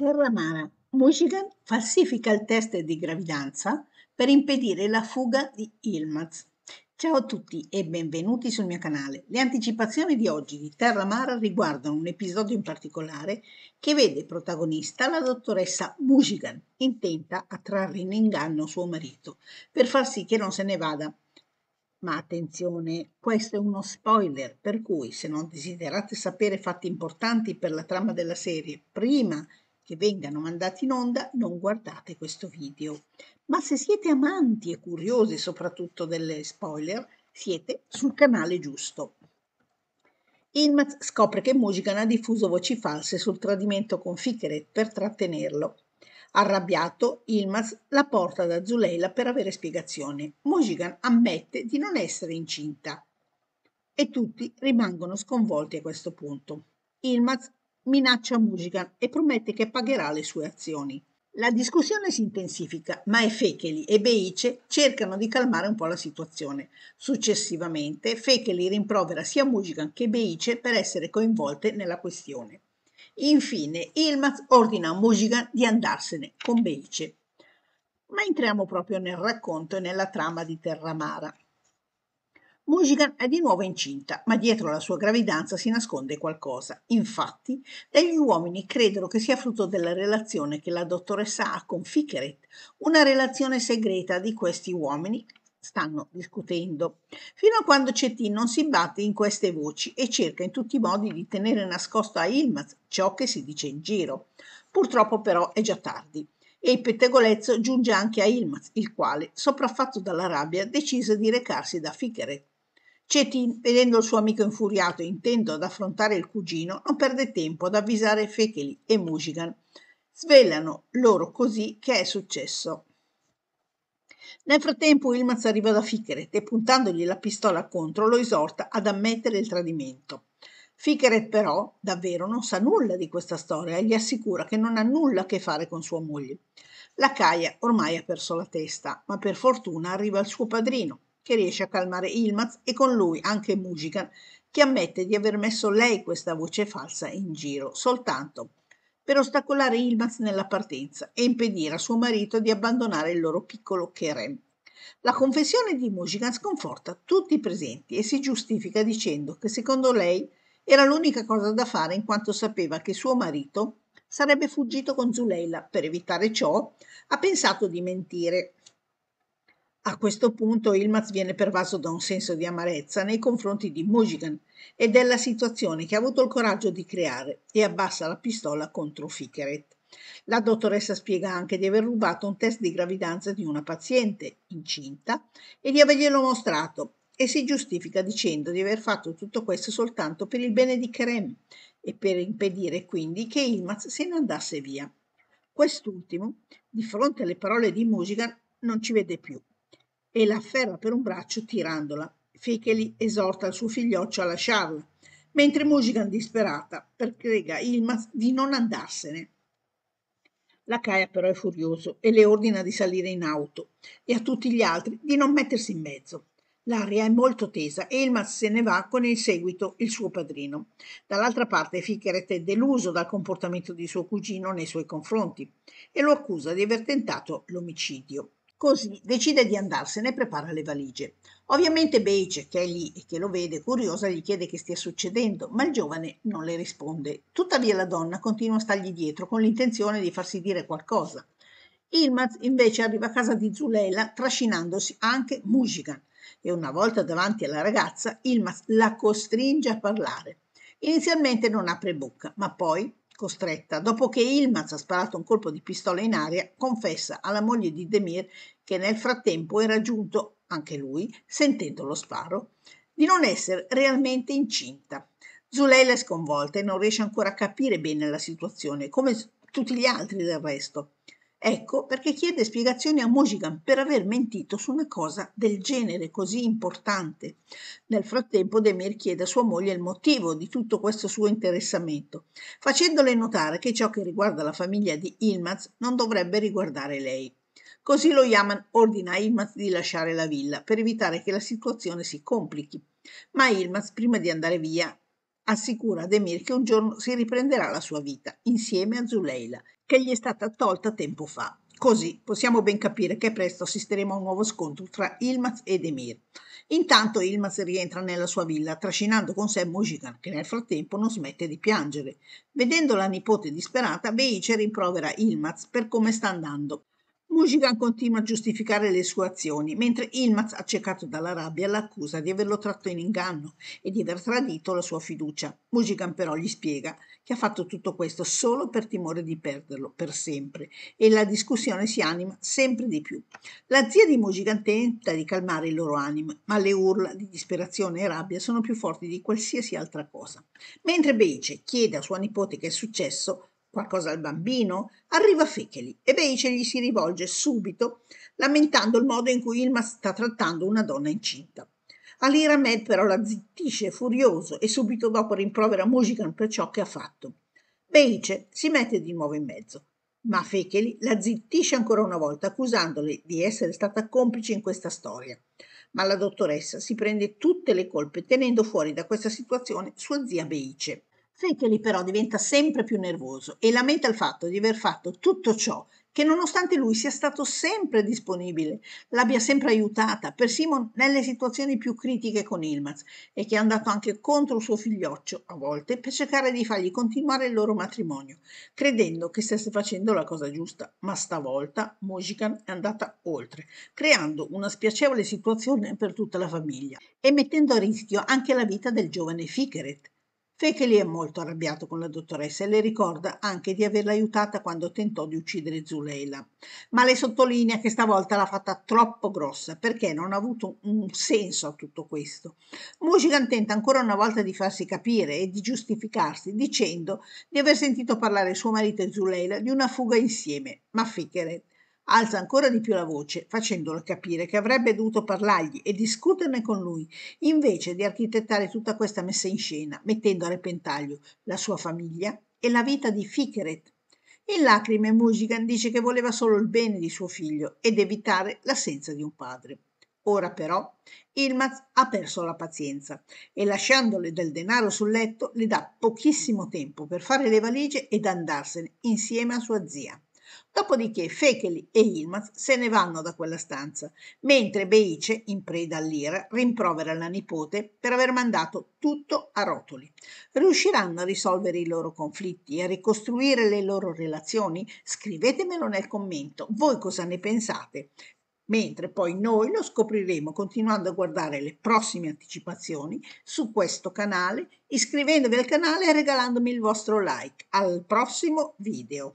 Terramana. Michigan falsifica il test di gravidanza per impedire la fuga di Ilmaz. Ciao a tutti e benvenuti sul mio canale. Le anticipazioni di oggi di Terra Mara riguardano un episodio in particolare che vede protagonista la dottoressa Mushigan, intenta a trarre in inganno suo marito per far sì che non se ne vada. Ma attenzione, questo è uno spoiler, per cui se non desiderate sapere fatti importanti per la trama della serie prima che vengano mandati in onda, non guardate questo video. Ma se siete amanti e curiosi soprattutto delle spoiler, siete sul canale giusto. Ilmaz scopre che Mujigan ha diffuso voci false sul tradimento con Fikret per trattenerlo. Arrabbiato, Ilmaz la porta da Zuleila per avere spiegazioni. Mujigan ammette di non essere incinta e tutti rimangono sconvolti a questo punto. Ilmaz minaccia Mujigan e promette che pagherà le sue azioni. La discussione si intensifica, ma Fecheli e Beice cercano di calmare un po' la situazione. Successivamente, Fecheli rimprovera sia Mujigan che Beice per essere coinvolte nella questione. Infine, Ilmaz ordina a Mujigan di andarsene con Beice. Ma entriamo proprio nel racconto e nella trama di Terramara. Mujigan è di nuovo incinta, ma dietro la sua gravidanza si nasconde qualcosa. Infatti, degli uomini credono che sia frutto della relazione che la dottoressa ha con Fickeret, una relazione segreta di questi uomini stanno discutendo. Fino a quando Cetin non si batte in queste voci e cerca in tutti i modi di tenere nascosto a Ilmaz ciò che si dice in giro. Purtroppo però è già tardi e il pettegolezzo giunge anche a Ilmaz, il quale, sopraffatto dalla rabbia, decise di recarsi da Fickeret Cetin, vedendo il suo amico infuriato e intento ad affrontare il cugino, non perde tempo ad avvisare Fekeli e Mujigan. Svelano loro così che è successo. Nel frattempo Ilmaz arriva da Fikeret e puntandogli la pistola contro lo esorta ad ammettere il tradimento. Fikeret però davvero non sa nulla di questa storia e gli assicura che non ha nulla a che fare con sua moglie. La Caia ormai ha perso la testa, ma per fortuna arriva il suo padrino, che riesce a calmare Ilmaz e con lui anche Mujican, che ammette di aver messo lei questa voce falsa in giro, soltanto per ostacolare Ilmaz nella partenza e impedire a suo marito di abbandonare il loro piccolo Kerem. La confessione di Mujigan sconforta tutti i presenti e si giustifica dicendo che secondo lei era l'unica cosa da fare in quanto sapeva che suo marito sarebbe fuggito con Zuleila. Per evitare ciò ha pensato di mentire a questo punto Ilmaz viene pervaso da un senso di amarezza nei confronti di Mujigan e della situazione che ha avuto il coraggio di creare e abbassa la pistola contro Fikeret. La dottoressa spiega anche di aver rubato un test di gravidanza di una paziente incinta e di averglielo mostrato e si giustifica dicendo di aver fatto tutto questo soltanto per il bene di Kerem e per impedire quindi che Ilmaz se ne andasse via. Quest'ultimo, di fronte alle parole di Musigan, non ci vede più e la afferra per un braccio tirandola. Fekeli esorta il suo figlioccio a lasciarla, mentre Musigan, disperata, prega Ilmaz di non andarsene. La Caia però è furioso e le ordina di salire in auto e a tutti gli altri di non mettersi in mezzo. L'aria è molto tesa e Ilmaz se ne va con in seguito il suo padrino. Dall'altra parte Fikeret è deluso dal comportamento di suo cugino nei suoi confronti e lo accusa di aver tentato l'omicidio. Così decide di andarsene e prepara le valigie. Ovviamente Beige, che è lì e che lo vede, curiosa, gli chiede che stia succedendo, ma il giovane non le risponde. Tuttavia la donna continua a stargli dietro con l'intenzione di farsi dire qualcosa. Ilmaz invece arriva a casa di Zuleila trascinandosi anche Mujigan e una volta davanti alla ragazza Ilmaz la costringe a parlare. Inizialmente non apre bocca, ma poi costretta, dopo che Ilmaz ha sparato un colpo di pistola in aria, confessa alla moglie di Demir che nel frattempo era giunto, anche lui, sentendo lo sparo, di non essere realmente incinta. Zuleila è sconvolta e non riesce ancora a capire bene la situazione, come tutti gli altri del resto. Ecco perché chiede spiegazioni a Mojigan per aver mentito su una cosa del genere così importante. Nel frattempo Demir chiede a sua moglie il motivo di tutto questo suo interessamento, facendole notare che ciò che riguarda la famiglia di Ilmaz non dovrebbe riguardare lei. Così lo Yaman ordina a Ilmaz di lasciare la villa per evitare che la situazione si complichi. Ma Ilmaz, prima di andare via, assicura a Demir che un giorno si riprenderà la sua vita insieme a Zuleila, che gli è stata tolta tempo fa. Così possiamo ben capire che presto assisteremo a un nuovo scontro tra Ilmaz ed Emir. Intanto Ilmaz rientra nella sua villa trascinando con sé Mojigan che nel frattempo non smette di piangere. Vedendo la nipote disperata, Beice rimprovera Ilmaz per come sta andando Mujigan continua a giustificare le sue azioni, mentre Ilmaz, accecato dalla rabbia, l'accusa di averlo tratto in inganno e di aver tradito la sua fiducia. Mujigan però gli spiega che ha fatto tutto questo solo per timore di perderlo per sempre e la discussione si anima sempre di più. La zia di Mujigan tenta di calmare il loro animo, ma le urla di disperazione e rabbia sono più forti di qualsiasi altra cosa. Mentre Beice chiede a sua nipote che è successo, qualcosa al bambino, arriva Fecheli e Beice gli si rivolge subito lamentando il modo in cui Ilma sta trattando una donna incinta. Alira Med però la zittisce furioso e subito dopo rimprovera Mujigan per ciò che ha fatto. Beice si mette di nuovo in mezzo, ma Fecheli la zittisce ancora una volta accusandole di essere stata complice in questa storia. Ma la dottoressa si prende tutte le colpe tenendo fuori da questa situazione sua zia Beice. Finché però diventa sempre più nervoso e lamenta il fatto di aver fatto tutto ciò che nonostante lui sia stato sempre disponibile, l'abbia sempre aiutata, persino nelle situazioni più critiche con Ilmaz, e che è andato anche contro suo figlioccio, a volte, per cercare di fargli continuare il loro matrimonio, credendo che stesse facendo la cosa giusta, ma stavolta Mojican è andata oltre, creando una spiacevole situazione per tutta la famiglia e mettendo a rischio anche la vita del giovane Fikeret. Fekeli è molto arrabbiato con la dottoressa e le ricorda anche di averla aiutata quando tentò di uccidere Zuleila, ma le sottolinea che stavolta l'ha fatta troppo grossa perché non ha avuto un senso a tutto questo. Mushigan tenta ancora una volta di farsi capire e di giustificarsi dicendo di aver sentito parlare suo marito e Zuleila di una fuga insieme, ma Fekeli Alza ancora di più la voce, facendolo capire che avrebbe dovuto parlargli e discuterne con lui, invece di architettare tutta questa messa in scena, mettendo a repentaglio la sua famiglia e la vita di Ficheret. In lacrime Mugigan dice che voleva solo il bene di suo figlio ed evitare l'assenza di un padre. Ora però Ilmaz ha perso la pazienza e lasciandole del denaro sul letto le dà pochissimo tempo per fare le valigie ed andarsene insieme a sua zia. Dopodiché Fekeli e Ilmaz se ne vanno da quella stanza, mentre Beice, in preda all'ira, rimprovera la nipote per aver mandato tutto a rotoli. Riusciranno a risolvere i loro conflitti e a ricostruire le loro relazioni? Scrivetemelo nel commento. Voi cosa ne pensate? mentre poi noi lo scopriremo continuando a guardare le prossime anticipazioni su questo canale, iscrivendovi al canale e regalandomi il vostro like. Al prossimo video!